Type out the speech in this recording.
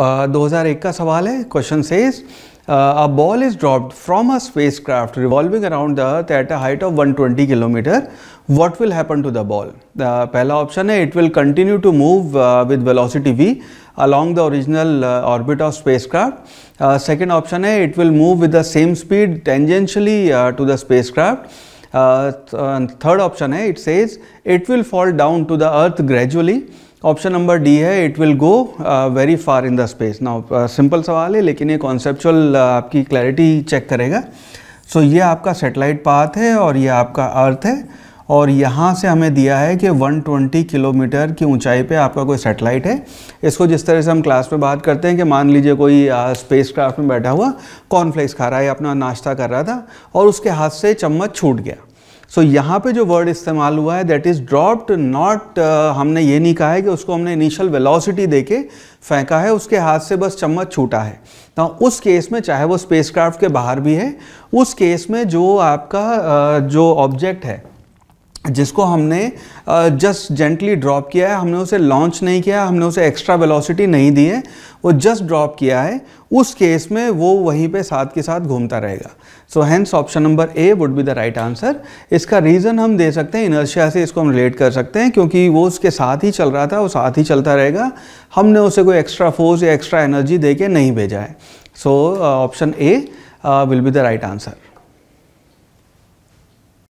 2001 uh, का सवाल है question says uh, a ball is dropped from a spacecraft revolving around the earth at a height of 120 km what will happen to the ball The पहला option है it will continue to move uh, with velocity v along the original orbit of spacecraft second option है it will move with the same speed tangentially to the spacecraft third option है it says it will fall down to the earth gradually option number D है it will go very far in the space now simple सवाल है लेकिन ये conceptual uh, आपकी clarity check करेगा so so, ये आपका सेटेलाइट पाथ है और ये आपका अर्थ है और यहाँ से हमें दिया है कि 120 किलोमीटर की ऊंचाई पे आपका कोई सेटेलाइट है इसको जिस तरह से हम क्लास में बात करते हैं कि मान लीजिए कोई स्पेस uh, क्राफ्ट में बैठा हुआ कॉर्नफ्लेक्स खा रहा है अपना नाश्ता कर रहा था और उसके हाथ से चम्मच छूट गया सो so, यहाँ पे जो वर्ड इस्तेमाल हुआ है दैट इज़ ड्रॉप्ड नॉट हमने ये नहीं कहा है कि उसको हमने इनिशियल वेलोसिटी देके फेंका है उसके हाथ से बस चम्मच छूटा है तो उस केस में चाहे वो स्पेसक्राफ्ट के बाहर भी है उस केस में जो आपका uh, जो ऑब्जेक्ट है जिसको हमने जस्ट जेंटली ड्रॉप किया है हमने उसे लॉन्च नहीं किया हमने उसे एक्स्ट्रा वेलोसिटी नहीं दी है वो जस्ट ड्रॉप किया है उस केस में वो वहीं पे साथ के साथ घूमता रहेगा so hence option number A would be the right answer इसका रीज़न हम दे सकते हैं इनर्शिया से इसको हम रिलेट कर सकते हैं क्योंकि वो उसके साथ ही चल रहा था वो साथ ही चलता रहेगा हमने उसे कोई एक्स्ट्रा फोर्स या एक्स्ट्रा एनर्जी दे के नहीं भेजा है so option A will be the right answer